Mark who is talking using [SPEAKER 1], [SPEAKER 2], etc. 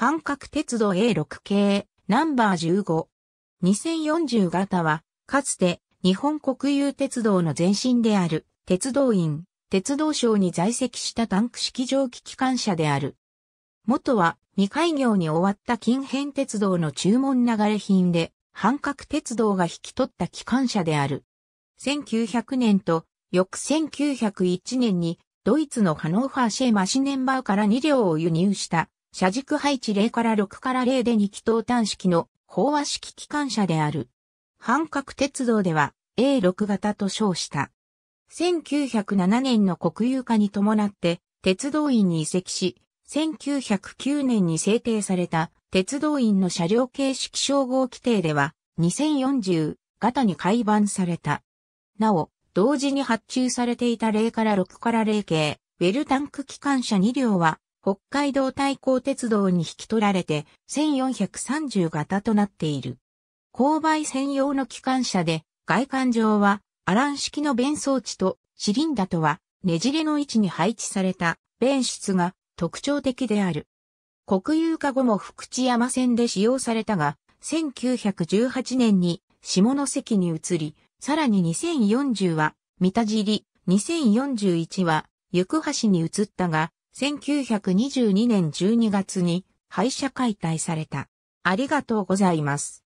[SPEAKER 1] 半
[SPEAKER 2] 角鉄道 A6 系、ナンバー15。2040型は、かつて日本国有鉄道の前身である、鉄道院、鉄道省に在籍したタンク式蒸気機関車である。元は未開業に終わった近辺鉄道の注文流れ品で、半角鉄道が引き取った機関車である。1900年と翌1901年にドイツのハノーファーシェマシネンバーから2両を輸入した車軸配置0から6から0で2気筒端式の飽和式機関車である。半角鉄道では A6 型と称した。1907年の国有化に伴って鉄道院に移籍し、1909年に制定された鉄道院の車両形式称号規定では2040型に改版された。なお、同時に発注されていた0から6から0系、ウェルタンク機関車2両は北海道対抗鉄道に引き取られて1430型となっている。勾配専用の機関車で、外観上はアラン式の弁装置とシリンダとはねじれの位置に配置された弁室が特徴的である。国有化後も福知山線で使用されたが、1918年に下関に移り、さらに2040は三田尻、2041は行橋に移ったが、1922年12月に廃車解体された。ありがとうございます。